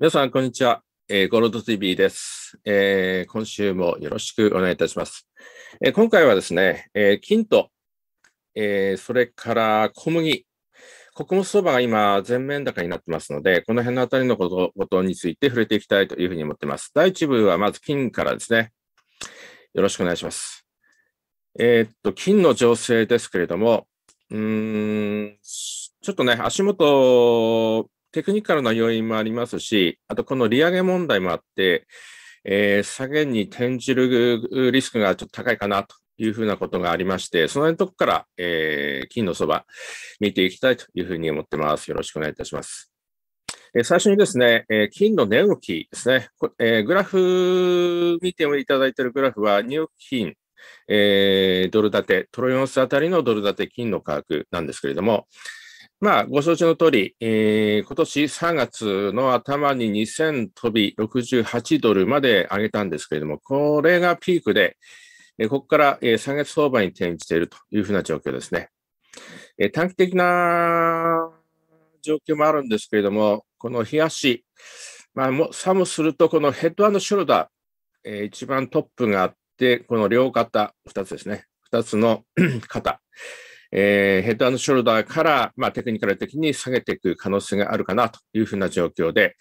皆さん、こんにちは。えー、ゴールド TV です、えー、今週もよろしくお願いいたします。えー、今回はですね、えー、金と、えそれから小麦、穀物相場が今、全面高になってますので、この辺のあたりのことことについて触れていきたいというふうに思っています。第一部はまず金からですね。よろしくお願いします。えっと、金の情勢ですけれども、うーん、ちょっとね、足元、テクニカルな要因もありますし、あとこの利上げ問題もあって、えー、下げに転じるリスクがちょっと高いかなというふうなことがありまして、その辺のとこから、えー、金のそば見ていきたいというふうに思ってます。よろしくお願いいたします。えー、最初にですね、えー、金の値動きですね、えー、グラフ見ていただいているグラフは、ニュー金、えー、ドル建て、トロイオンスあたりのドル建て金の価格なんですけれども、まあ、ご承知の通り、えー、今年3月の頭に2000飛び68ドルまで上げたんですけれども、これがピークで、えー、ここから、3月相場に転じているというふうな状況ですね。えー、短期的な状況もあるんですけれども、この冷やし、まあ、もさもすると、このヘッドショルダー、えー、一番トップがあって、この両肩、2つですね、2つの 肩。えー、ヘッドショルダーから、まあ、テクニカル的に下げていく可能性があるかなというふうな状況で、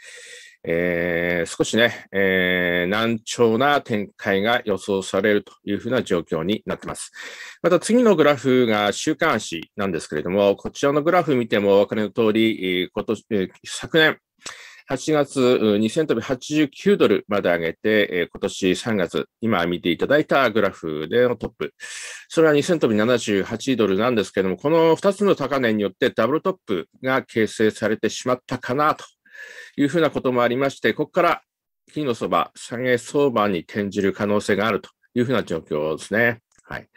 えー、少しね、えー、難聴な展開が予想されるというふうな状況になっています。また次のグラフが週刊誌なんですけれども、こちらのグラフ見てもお分かりの通り、今年、昨年、8月2000トル89ドルまで上げて、えー、今年3月、今見ていただいたグラフでのトップ。それは2000トル78ドルなんですけれども、この2つの高値によってダブルトップが形成されてしまったかなというふうなこともありまして、ここから金の相場、下げ相場に転じる可能性があるというふうな状況ですね。はい、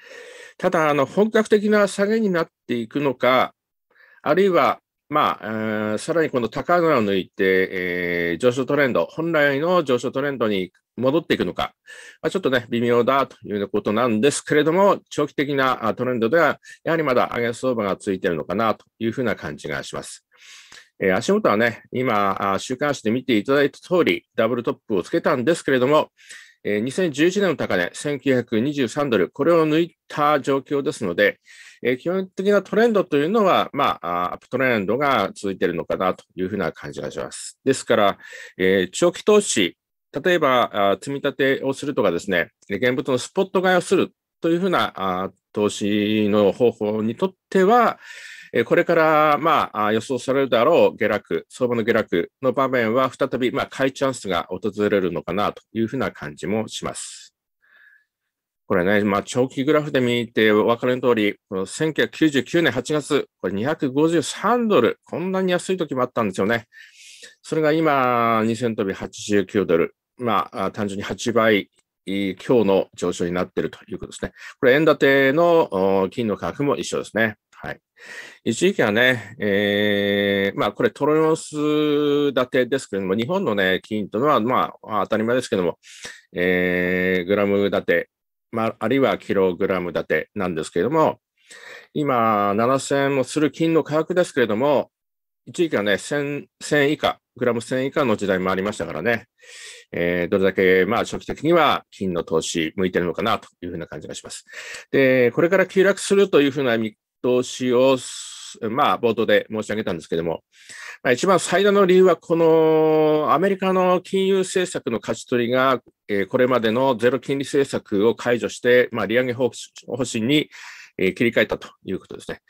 ただ、あの本格的な下げになっていくのか、あるいはまあ、えー、さらにこの高値を抜いて、えー、上昇トレンド、本来の上昇トレンドに戻っていくのか、まあ、ちょっとね、微妙だというようなことなんですけれども、長期的なトレンドでは、やはりまだ上げ相場がついているのかなというふうな感じがします。えー、足元はね、今、週刊誌で見ていただいた通り、ダブルトップをつけたんですけれども、えー、2011年の高値、1923ドル、これを抜いた状況ですので、えー、基本的なトレンドというのは、まあ、アップトレンドが続いているのかなというふうな感じがします。ですから、えー、長期投資、例えば、積み立てをするとかですね、現物のスポット買いをするというふうな投資の方法にとっては、えこれから、まあ、予想されるだろう下落、相場の下落の場面は再び、まあ、買いチャンスが訪れるのかなというふうな感じもします。これね、まあ、長期グラフで見てお分かりの通り、この1999年8月、これ253ドル、こんなに安い時もあったんですよね。それが今、2000飛ビ89ドル。まあ、単純に8倍今日の上昇になっているということですね。これ、円建ての金の価格も一緒ですね。はい。一時期はね、えー、まあこれトロノス建てですけれども、日本のね、金というのは、まあ当たり前ですけども、えー、グラム建て、まあ、あるいはキログラム建てなんですけれども、今、7000円もする金の価格ですけれども、一時期はね、1000, 1000以下、グラム1000以下の時代もありましたからね、えー、どれだけ、まあ、期的には金の投資向いてるのかなというふうな感じがします。で、これから急落するというふうな投資を、まあ、冒頭で申し上げたんですけども、まあ、一番最大の理由は、このアメリカの金融政策の勝ち取りが、えー、これまでのゼロ金利政策を解除して、まあ、利上げ方針に、えー、切り替えたということですね。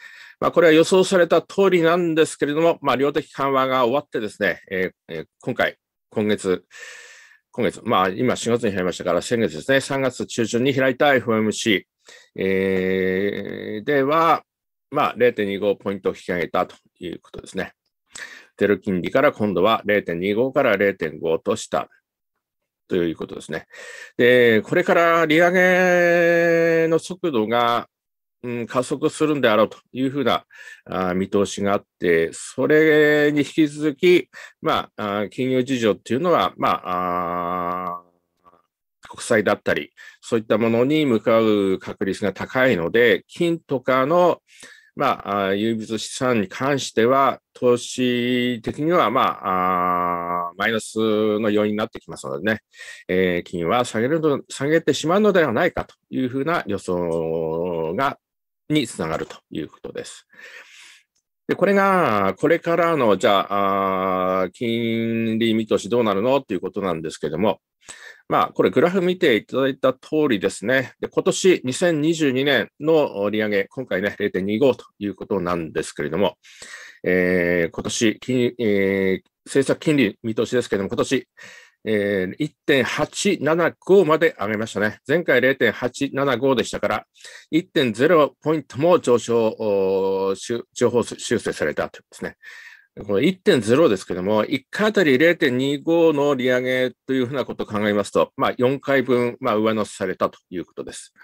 まあ、これは予想された通りなんですけれども、まあ、量的緩和が終わってですね、えー、今回、今月、今月、まあ今4月に入りましたから、先月ですね、3月中旬に開いた FOMC、えー、では、まあ、0.25ポイントを引き上げたということですね。ゼロ金利から今度は0.25から0.5としたということですね。で、これから利上げの速度が、うん、加速するんであろうというふうなあ見通しがあって、それに引き続き、まあ、あ金融事情っていうのは、まあ、あ国債だったり、そういったものに向かう確率が高いので、金とかのまあ、有物資産に関しては、投資的には、まあ、マイナスの要因になってきますのでね、えー、金は下げると、下げてしまうのではないかというふうな予想がにつながるということです。でこれが、これからの、じゃあ、金利見通しどうなるのということなんですけども、まあ、これグラフ見ていただいた通りですね。で今年2022年の利上げ、今回ね、0.25ということなんですけれども、えー、今年金、えー、政策金利見通しですけれども、今年、えー、1.875まで上げましたね。前回0.875でしたから、1.0ポイントも上昇、上方修正されたということですね。この1.0ですけども、1回あたり0.25の利上げというふうなことを考えますと、まあ、4回分、まあ、上乗せされたということです。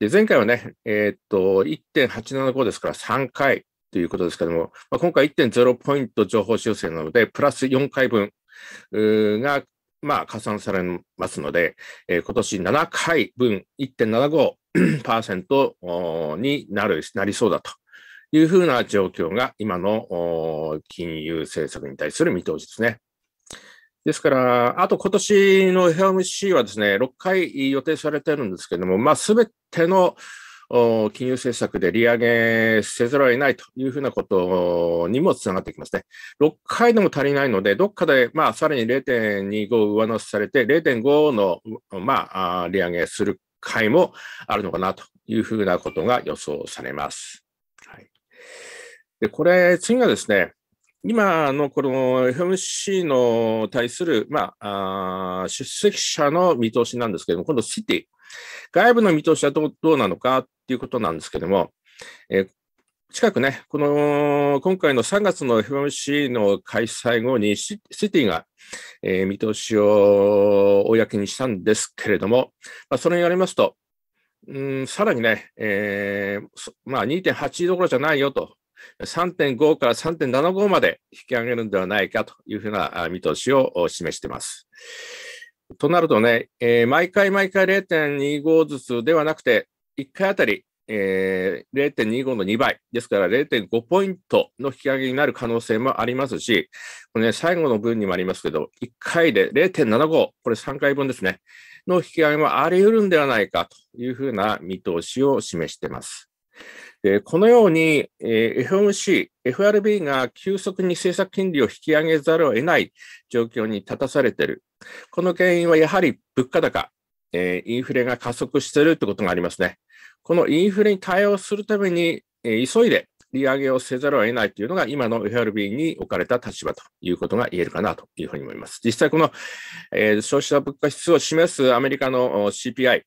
で前回はね、えー、っと、1.875ですから3回ということですけども、まあ、今回1.0ポイント情報修正なので、プラス4回分が、まあ、加算されますので、えー、今年7回分、1.75%になる、なりそうだというふうな状況が今の金融政策に対する見通しですね。ですから、あと今年の FOMC はですね、6回予定されてるんですけれども、まあ、すべての金融政策で利上げせざるを得ないというふうなことにもつながってきますね。6回でも足りないので、どっかで、まあ、さらに0.25上乗せされて、0.5の、まあ、利上げする回もあるのかなというふうなことが予想されます。で、これ、次がですね、今のこの FMC の対する、まあ、あ出席者の見通しなんですけども、今度シティ、外部の見通しはどうどうなのかっていうことなんですけども、え近くね、この今回の3月の FMC の開催後にシティが、えー、見通しを公にしたんですけれども、まあ、それによりますと、うん、さらにね、えーまあ、2.8どころじゃないよと3.5から3.75まで引き上げるんではないかというふうな見通しを示しています。となるとね、えー、毎回毎回0.25ずつではなくて、1回あたり、えー、0.25の2倍、ですから0.5ポイントの引き上げになる可能性もありますし、これね、最後の分にもありますけど、1回で0.75、これ3回分ですね、の引き上げもあり得るんではないかというふうな見通しを示しています。でこのように、え FOMC、FRB が急速に政策金利を引き上げざるを得ない状況に立たされている。この原因はやはり物価高、えインフレが加速しているということがありますね。このインフレに対応するために、え急いで利上げをせざるを得ないというのが今の FRB に置かれた立場ということが言えるかなというふうに思います。実際この、え消費者物価指数を示すアメリカの CPI、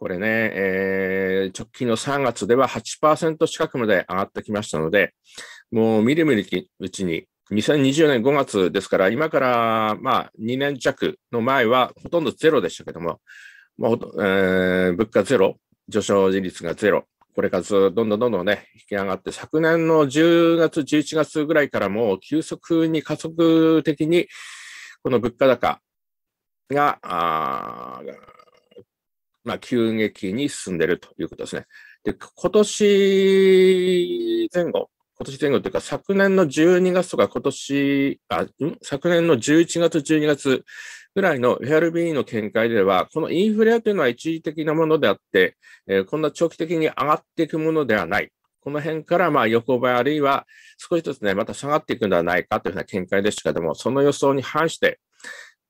これね、えー、直近の3月では8%近くまで上がってきましたので、もうみるみるうちに、2020年5月ですから、今からまあ2年弱の前はほとんどゼロでしたけども、えー、物価ゼロ、上昇率がゼロ、これからずどんどんどんどんね、引き上がって、昨年の10月、11月ぐらいからもう急速に加速的に、この物価高が、まあ、急激に進んでいるということですね。で、今年前後、今年前後というか、昨年の12月とか今年、あ、ん昨年の11月、12月ぐらいの FRB の見解では、このインフレというのは一時的なものであって、えー、こんな長期的に上がっていくものではない。この辺からまあ横ばいあるいは少しずつね、また下がっていくのではないかというような見解でしたけども、その予想に反して、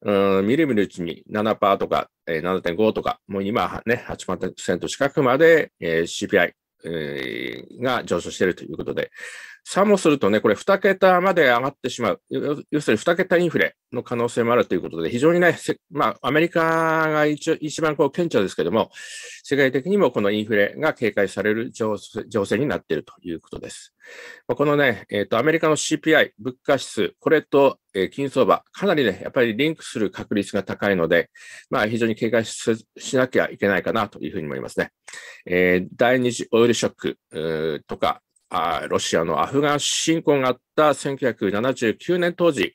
うん、る見るうちに7%とか、えー、7.5とか、もう今ね、8%近くまで、えー、CPI、えー、が上昇しているということで、さもするとね、これ2桁まで上がってしまう。要するに2桁インフレの可能性もあるということで、非常にね、まあ、アメリカが一一番こう顕著ですけども、世界的にもこのインフレが警戒される情勢になっているということです。まあ、このね、えっ、ー、と、アメリカの CPI、物価指数、これと、えー、金相場、かなりね、やっぱりリンクする確率が高いので、まあ、非常に警戒しなきゃいけないかなというふうに思いますね。えー、第二次オイルショックとか、あロシアのアフガン侵攻があった1979年当時、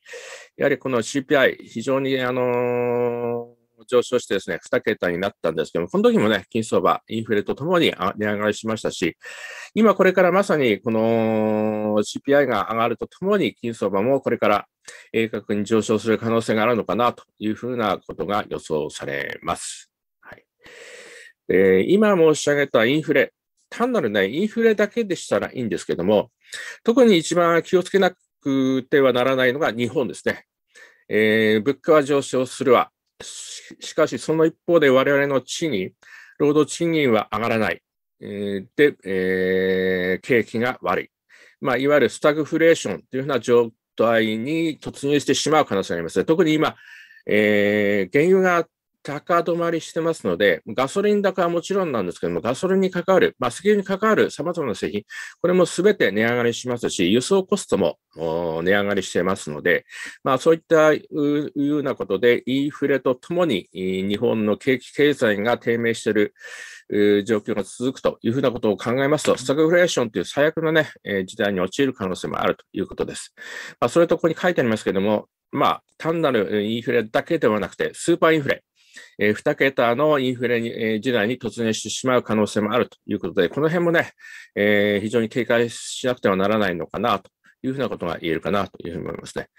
やはりこの CPI、非常にあの上昇してですね、2桁になったんですけども、この時もね、金相場、インフレとともに値上がりしましたし、今これからまさにこの CPI が上がるとともに、金相場もこれから鋭角に上昇する可能性があるのかなというふうなことが予想されます。はい、で今申し上げたインフレ、単なるね、インフレだけでしたらいいんですけども、特に一番気をつけなくてはならないのが日本ですね。えー、物価は上昇するわ。しかし、その一方で我々の賃金、労働賃金は上がらない。えー、で、えー、景気が悪い。まあ、いわゆるスタグフレーションというような状態に突入してしまう可能性があります、特に今、えー、原油が高止まりしてますので、ガソリン高はもちろんなんですけども、ガソリンに関わる、まあ、石油に関わる様々な製品、これもすべて値上がりしますし、輸送コストも値上がりしてますので、まあ、そういったいうようなことで、インフレとともに日本の景気経済が低迷している状況が続くというふうなことを考えますと、スタグフレーションという最悪の、ね、時代に陥る可能性もあるということです。まあ、それとここに書いてありますけれども、まあ、単なるインフレだけではなくて、スーパーインフレ、えー、2桁のインフレに、えー、時代に突入してしまう可能性もあるということで、この辺もね、えー、非常に警戒しなくてはならないのかなというふうなことが言えるかなというふうに思いますね。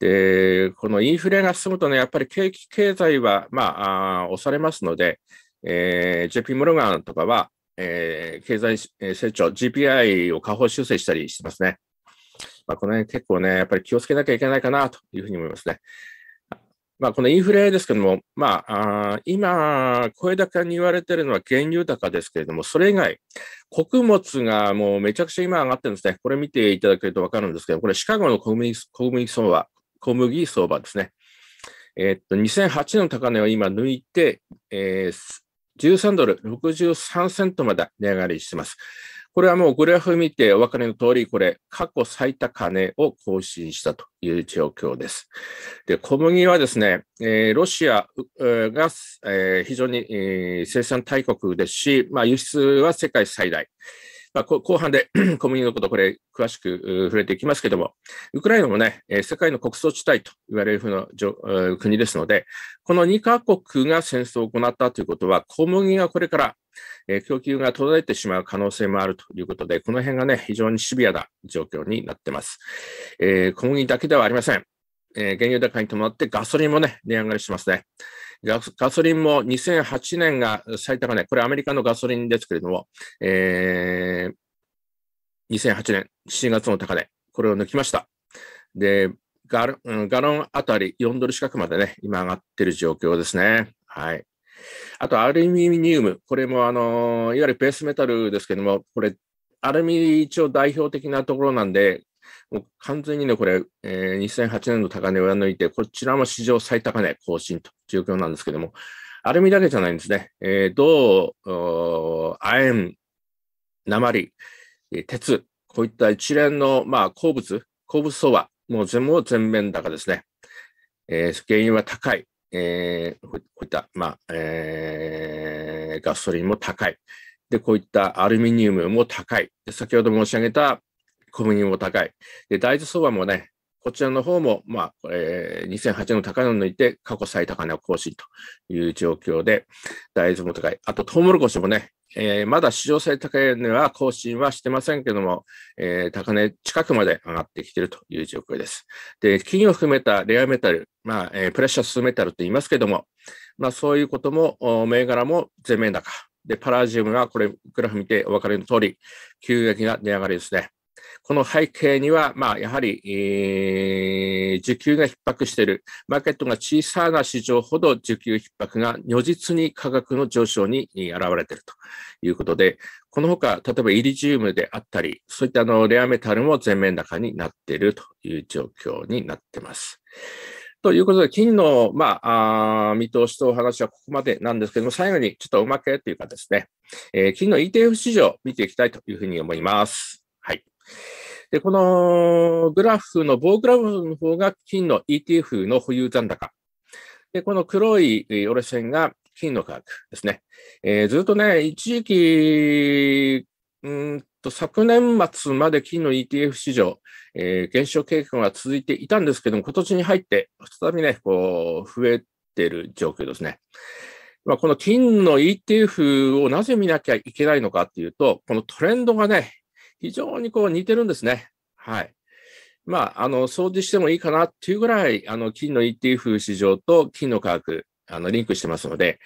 で、このインフレが進むとね、やっぱり景気経済は、まあ、あ押されますので、えー、JP モルガンとかは、えー、経済成長、GPI を下方修正したりしてますね。まあ、この辺結構ね、やっぱり気をつけなきゃいけないかなというふうに思いますね。まあ、このインフレですけども、まあ、あ今、声高に言われているのは原油高ですけれども、それ以外、穀物がもうめちゃくちゃ今上がってるんですね。これ見ていただけると分かるんですけど、これ、シカゴの小麦小麦相場、小麦相場ですね。えー、っと、2008年の高値を今抜いて、えー、13ドル63セントまで値上がりしてます。これはもうグラフ見てお分かりの通り、これ、過去最高値を更新したという状況です。で、小麦はですね、えー、ロシアが、えー、非常に、えー、生産大国ですし、まあ、輸出は世界最大。まあ、後半で 小麦のこと、これ、詳しく触れていきますけども、ウクライナもね、世界の穀倉地帯と言われるふうな国ですので、この2カ国が戦争を行ったということは、小麦がこれからえ供給が途絶えてしまう可能性もあるということで、この辺がね、非常にシビアな状況になってます。えー、小麦だけではありません。えー、原油高に伴ってガソリンもね、値上がりしますね。ガソリンも2008年が最高値、これアメリカのガソリンですけれども、えー、2008年7月の高値、これを抜きました。で、ガロンあたり4ドル近くまでね、今上がってる状況ですね。はい。あと、アルミニウム。これも、あの、いわゆるベースメタルですけれども、これ、アルミ一応代表的なところなんで、もう完全にね、これ、えー、2008年の高値を上抜いて、こちらも史上最高値更新という状況なんですけども、アルミだけじゃないんですね。えー、銅、亜鉛、鉛、鉄、こういった一連の、まあ、鉱物、鉱物相場、もう全部全面高ですね。えー、原因は高い。えー、こういった、まあえー、ガソリンも高い。で、こういったアルミニウムも高い。で先ほど申し上げた、小麦も高い。で、大豆相場もね、こちらの方も、まあ、これ、2008年の高値を抜いて、過去最高値を更新という状況で、大豆も高い。あと、トウモロコシもね、えー、まだ市場最高値は更新はしてませんけども、えー、高値近くまで上がってきているという状況です。で、金を含めたレアメタル、まあ、えー、プレッシャースメタルと言いますけども、まあ、そういうことも、銘柄も全面高。で、パラジウムがこれ、グラフ見てお分かりの通り、急激な値上がりですね。この背景には、まあ、やはり、えー、需給が逼迫している。マーケットが小さな市場ほど需給逼迫が如実に価格の上昇に現れているということで、このほか、例えばイリジウムであったり、そういったあのレアメタルも全面高になっているという状況になっています。ということで、金の、まあ、あ見通しとお話はここまでなんですけども、最後にちょっとおまけというかですね、えー、金の ETF 市場見ていきたいというふうに思います。はい。で、このグラフの棒グラフの方が金の ETF の保有残高。で、この黒い折れ線が金の価格ですね。えー、ずっとね、一時期、うんと昨年末まで金の ETF 市場、えー、減少傾向が続いていたんですけども、今年に入って再びね、こう、増えてる状況ですね。まあ、この金の ETF をなぜ見なきゃいけないのかっていうと、このトレンドがね、非常にこう似てるんですね。はい。まあ、あの、掃除してもいいかなっていうぐらい、あの、金の ETF 市場と金の価格、あの、リンクしてますので、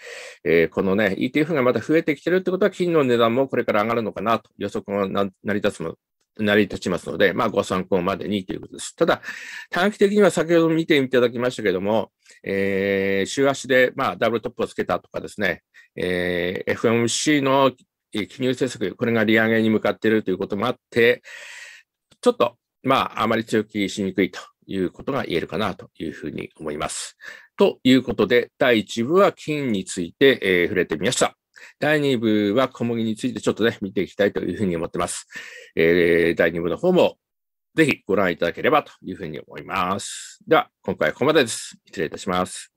えー、このね、ETF がまた増えてきてるってことは、金の値段もこれから上がるのかなと予測が成り立つも、成り立ちますので、まあ、ご参考までにということです。ただ、短期的には先ほど見ていただきましたけれども、えー、週足で、まあ、ダブルトップをつけたとかですね、えー、FMC の金融政策、これが利上げに向かっているということもあって、ちょっと、まあ、あまり強気しにくいということが言えるかなというふうに思います。ということで、第1部は金について、えー、触れてみました。第2部は小麦についてちょっとね、見ていきたいというふうに思ってます。えー、第2部の方もぜひご覧いただければというふうに思います。では、今回はここまでです。失礼いたします。